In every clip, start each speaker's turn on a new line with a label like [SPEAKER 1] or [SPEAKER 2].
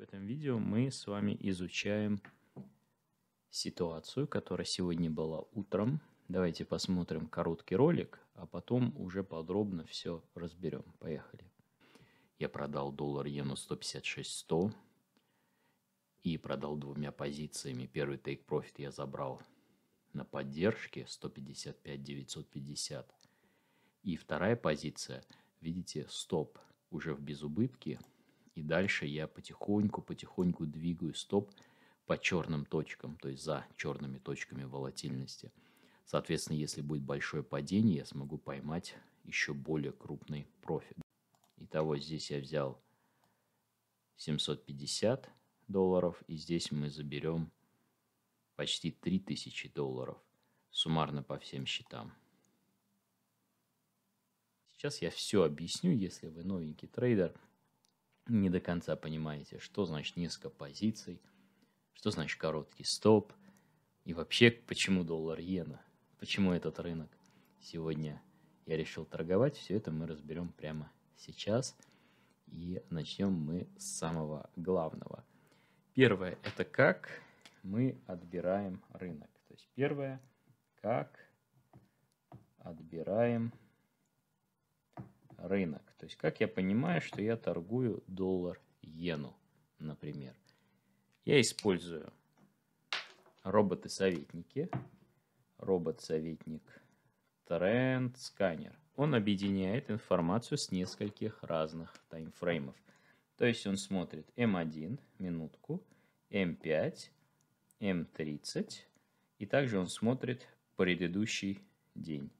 [SPEAKER 1] В этом видео мы с вами изучаем ситуацию, которая сегодня была утром. Давайте посмотрим короткий ролик, а потом уже подробно все разберем. Поехали. Я продал доллар иену 156.100 и продал двумя позициями. Первый take profit я забрал на поддержке 155-950. И вторая позиция, видите, стоп уже в безубытке и дальше я потихоньку-потихоньку двигаю стоп по черным точкам, то есть за черными точками волатильности. Соответственно, если будет большое падение, я смогу поймать еще более крупный профит. Итого здесь я взял 750 долларов, и здесь мы заберем почти 3000 долларов суммарно по всем счетам. Сейчас я все объясню, если вы новенький трейдер – не до конца понимаете, что значит несколько позиций, что значит короткий стоп и вообще почему доллар иена, почему этот рынок сегодня я решил торговать. Все это мы разберем прямо сейчас и начнем мы с самого главного. Первое – это как мы отбираем рынок. То есть первое – как отбираем рынок. То есть как я понимаю, что я торгую доллар иену, например. Я использую роботы-советники, робот-советник тренд сканер. Он объединяет информацию с нескольких разных таймфреймов. То есть он смотрит M1, эм минутку, M5, эм M30, эм и также он смотрит предыдущий день.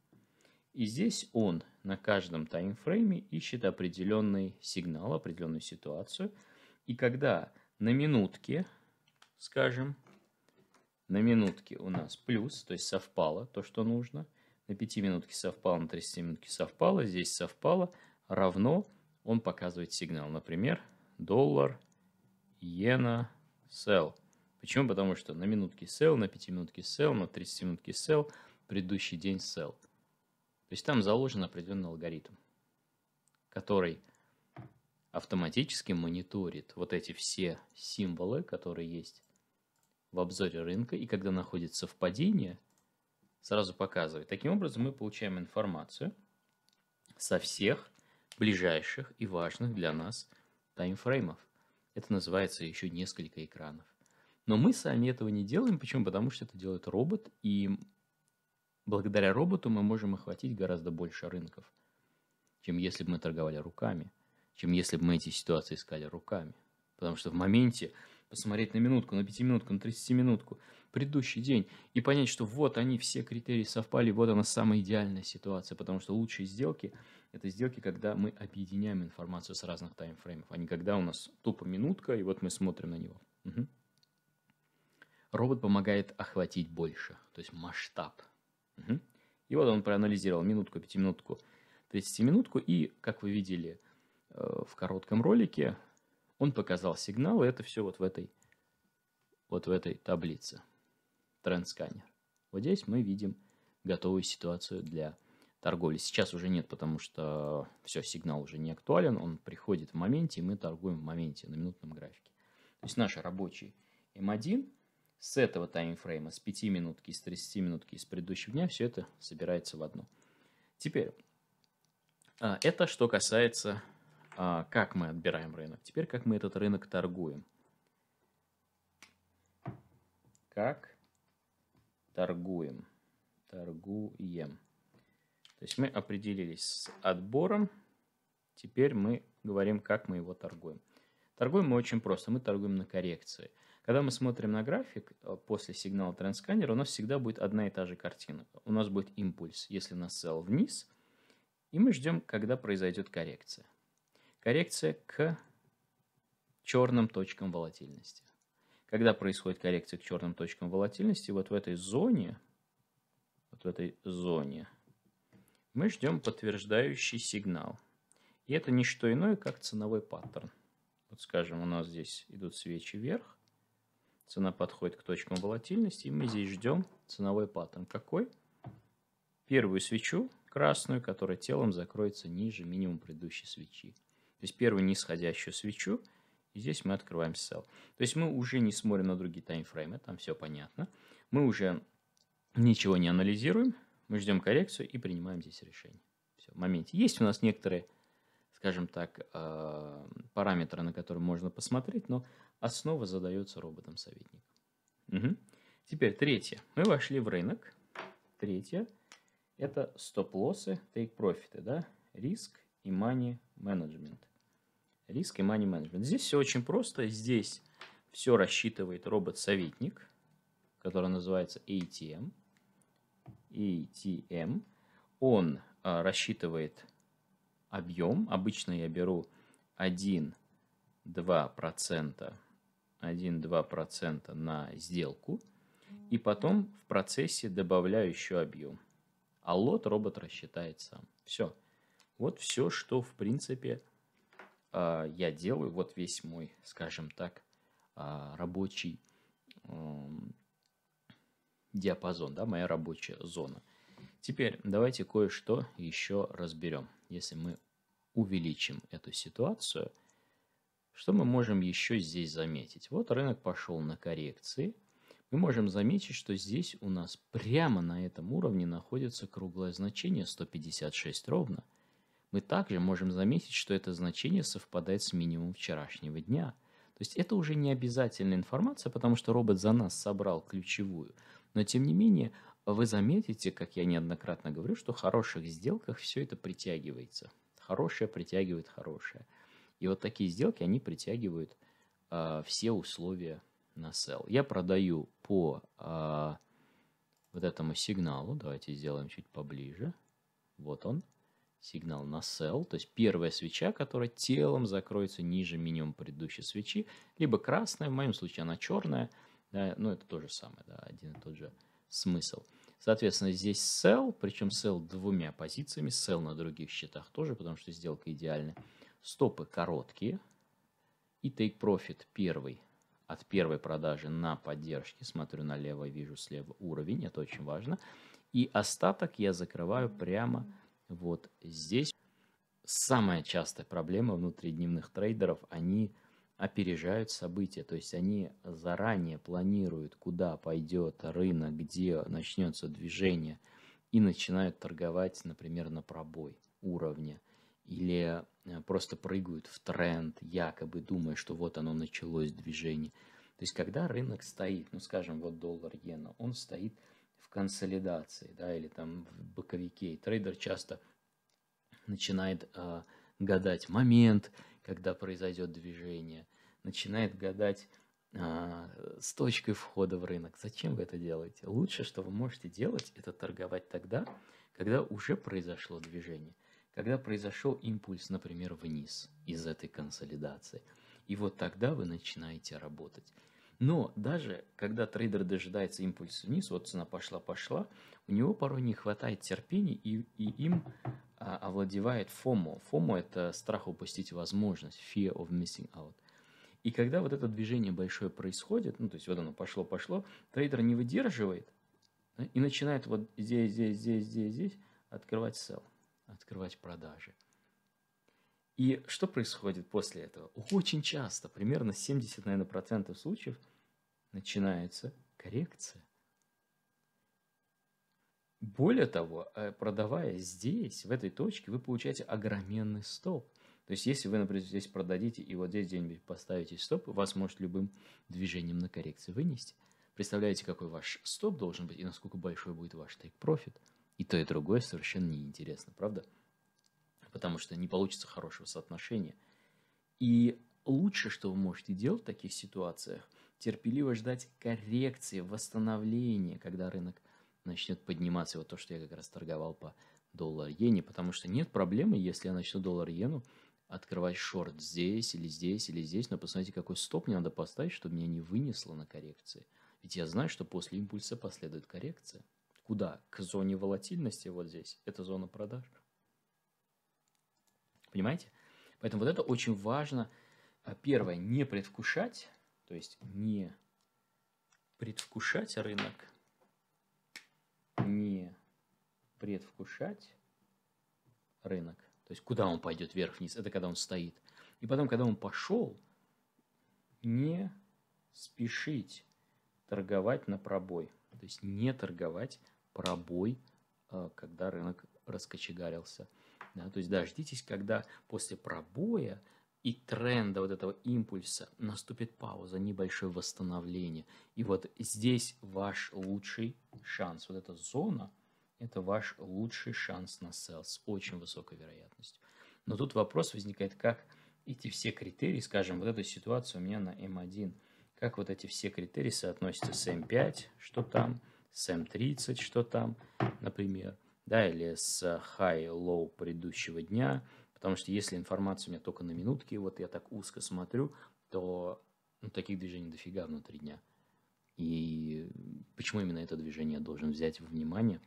[SPEAKER 1] И здесь он на каждом таймфрейме ищет определенный сигнал, определенную ситуацию. И когда на минутке, скажем, на минутке у нас плюс, то есть совпало то, что нужно, на 5 минутке совпало, на 30 минутке совпало, здесь совпало, равно он показывает сигнал. Например, доллар, иена, sell. Почему? Потому что на минутке sell, на 5 минутке sell, на 30 минутке sell, предыдущий день sell – то есть там заложен определенный алгоритм, который автоматически мониторит вот эти все символы, которые есть в обзоре рынка, и когда находит совпадение, сразу показывает. Таким образом, мы получаем информацию со всех ближайших и важных для нас таймфреймов. Это называется еще несколько экранов. Но мы сами этого не делаем. Почему? Потому что это делает робот, и Благодаря роботу мы можем охватить гораздо больше рынков, чем если бы мы торговали руками, чем если бы мы эти ситуации искали руками. Потому что в моменте посмотреть на минутку, на пятиминутку, на тридцатиминутку предыдущий день, и понять, что вот они, все критерии совпали, вот она самая идеальная ситуация, потому что лучшие сделки – это сделки, когда мы объединяем информацию с разных таймфреймов, а не когда у нас тупо минутка, и вот мы смотрим на него. Угу. Робот помогает охватить больше, то есть масштаб – Угу. И вот он проанализировал минутку, пятиминутку, тридцатиминутку, И, как вы видели э, в коротком ролике, он показал сигнал, и это все вот в этой, вот в этой таблице. Трендсканер. Вот здесь мы видим готовую ситуацию для торговли. Сейчас уже нет, потому что все, сигнал уже не актуален, он приходит в моменте, и мы торгуем в моменте на минутном графике. То есть наш рабочий М1 эм с этого таймфрейма, с 5 минутки, с 30 минутки, с предыдущего дня, все это собирается в одно. Теперь, а, это что касается, а, как мы отбираем рынок. Теперь, как мы этот рынок торгуем. Как торгуем. Торгуем. То есть мы определились с отбором. Теперь мы говорим, как мы его торгуем. Торгуем мы очень просто. Мы торгуем на коррекции. Когда мы смотрим на график э, после сигнала трендсканера, у нас всегда будет одна и та же картина. У нас будет импульс, если нас сел вниз, и мы ждем, когда произойдет коррекция. Коррекция к черным точкам волатильности. Когда происходит коррекция к черным точкам волатильности, вот в этой зоне, вот в этой зоне, мы ждем подтверждающий сигнал. И это не что иное, как ценовой паттерн. Вот скажем, у нас здесь идут свечи вверх, Цена подходит к точкам волатильности, и мы здесь ждем ценовой паттерн. Какой? Первую свечу красную, которая телом закроется ниже минимум предыдущей свечи. То есть первую нисходящую свечу, и здесь мы открываем sell. То есть мы уже не смотрим на другие таймфреймы, там все понятно. Мы уже ничего не анализируем, мы ждем коррекцию и принимаем здесь решение. Все, в моменте. Есть у нас некоторые, скажем так, э, параметры, на которые можно посмотреть, но Основа задается роботом-советником. Угу. Теперь третье. Мы вошли в рынок. Третье – это стоп-лоссы, тейк-профиты, да? Риск и money management. Риск и money management. Здесь все очень просто. Здесь все рассчитывает робот-советник, который называется ATM. ATM. Он а, рассчитывает объем. Обычно я беру 1-2% 1-2% на сделку, и потом в процессе добавляю еще объем. А лот робот рассчитает сам. Все. Вот все, что в принципе а, я делаю. Вот весь мой, скажем так, а, рабочий эм, диапазон, да, моя рабочая зона. Теперь давайте кое-что еще разберем. Если мы увеличим эту ситуацию – что мы можем еще здесь заметить? Вот рынок пошел на коррекции. Мы можем заметить, что здесь у нас прямо на этом уровне находится круглое значение 156 ровно. Мы также можем заметить, что это значение совпадает с минимумом вчерашнего дня. То есть это уже не обязательная информация, потому что робот за нас собрал ключевую. Но тем не менее, вы заметите, как я неоднократно говорю, что в хороших сделках все это притягивается. Хорошее притягивает хорошее. И вот такие сделки, они притягивают э, все условия на sell. Я продаю по э, вот этому сигналу. Давайте сделаем чуть поближе. Вот он. Сигнал на sell. То есть первая свеча, которая телом закроется ниже минимум предыдущей свечи. Либо красная, в моем случае она черная. Да, ну, это то же самое, да, один и тот же смысл. Соответственно, здесь sell, причем sell двумя позициями, sell на других счетах тоже, потому что сделка идеальная. Стопы короткие. И take profit первый от первой продажи на поддержке. Смотрю налево, вижу слева уровень. Это очень важно. И остаток я закрываю прямо вот здесь. Самая частая проблема внутридневных трейдеров, они опережают события, то есть они заранее планируют, куда пойдет рынок, где начнется движение, и начинают торговать, например, на пробой уровня или э, просто прыгают в тренд, якобы думая, что вот оно началось движение. То есть, когда рынок стоит, ну, скажем, вот доллар иена, он стоит в консолидации, да, или там в боковике, и трейдер часто начинает э, гадать момент, когда произойдет движение, начинает гадать э, с точкой входа в рынок. Зачем вы это делаете? Лучше, что вы можете делать, это торговать тогда, когда уже произошло движение – когда произошел импульс, например, вниз из этой консолидации. И вот тогда вы начинаете работать. Но даже когда трейдер дожидается импульса вниз, вот цена пошла-пошла, у него порой не хватает терпения, и, и им а, овладевает FOMO. FOMO – это страх упустить возможность, fear of missing out. И когда вот это движение большое происходит, ну, то есть вот оно пошло-пошло, трейдер не выдерживает да, и начинает вот здесь, здесь, здесь, здесь, здесь открывать sell открывать продажи. И что происходит после этого? Очень часто, примерно 70, наверное, процентов случаев, начинается коррекция. Более того, э, продавая здесь, в этой точке, вы получаете огроменный стоп. То есть, если вы, например, здесь продадите и вот здесь где-нибудь поставите стоп, вас может любым движением на коррекции вынести. Представляете, какой ваш стоп должен быть и насколько большой будет ваш тейк-профит – и то, и другое совершенно неинтересно, правда? Потому что не получится хорошего соотношения. И лучше, что вы можете делать в таких ситуациях, терпеливо ждать коррекции, восстановления, когда рынок начнет подниматься. Вот то, что я как раз торговал по доллар-иене, потому что нет проблемы, если я начну доллар-иену открывать шорт здесь или здесь или здесь, но посмотрите, какой стоп мне надо поставить, чтобы меня не вынесло на коррекции. Ведь я знаю, что после импульса последует коррекция. Куда? К зоне волатильности вот здесь. Это зона продаж. Понимаете? Поэтому вот это очень важно. А, первое, не предвкушать, то есть не предвкушать рынок, не предвкушать рынок. То есть куда он пойдет вверх-вниз, это когда он стоит. И потом, когда он пошел, не спешить торговать на пробой. То есть не торговать пробой, э, когда рынок раскочегарился. Да, то есть дождитесь, когда после пробоя и тренда вот этого импульса наступит пауза, небольшое восстановление. И вот здесь ваш лучший шанс, вот эта зона, это ваш лучший шанс на сел с очень высокой вероятностью. Но тут вопрос возникает, как эти все критерии, скажем, вот эту ситуацию у меня на М1, эм как вот эти все критерии соотносятся с М5, эм что там, с М30, что там, например, да, или с high-low предыдущего дня, потому что если информация у меня только на минутки, вот я так узко смотрю, то ну, таких движений дофига внутри дня. И почему именно это движение я должен взять во внимание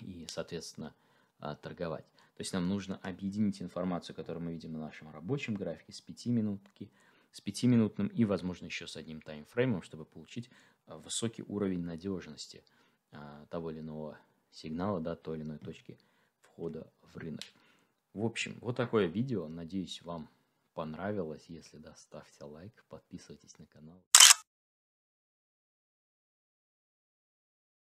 [SPEAKER 1] и, соответственно, а, торговать. То есть нам нужно объединить информацию, которую мы видим на нашем рабочем графике с 5 минутки – с пятиминутным и, возможно, еще с одним таймфреймом, чтобы получить а, высокий уровень надежности а, того или иного сигнала, да, той или иной точки входа в рынок. В общем, вот такое видео. Надеюсь, вам понравилось. Если да, ставьте лайк, подписывайтесь на канал.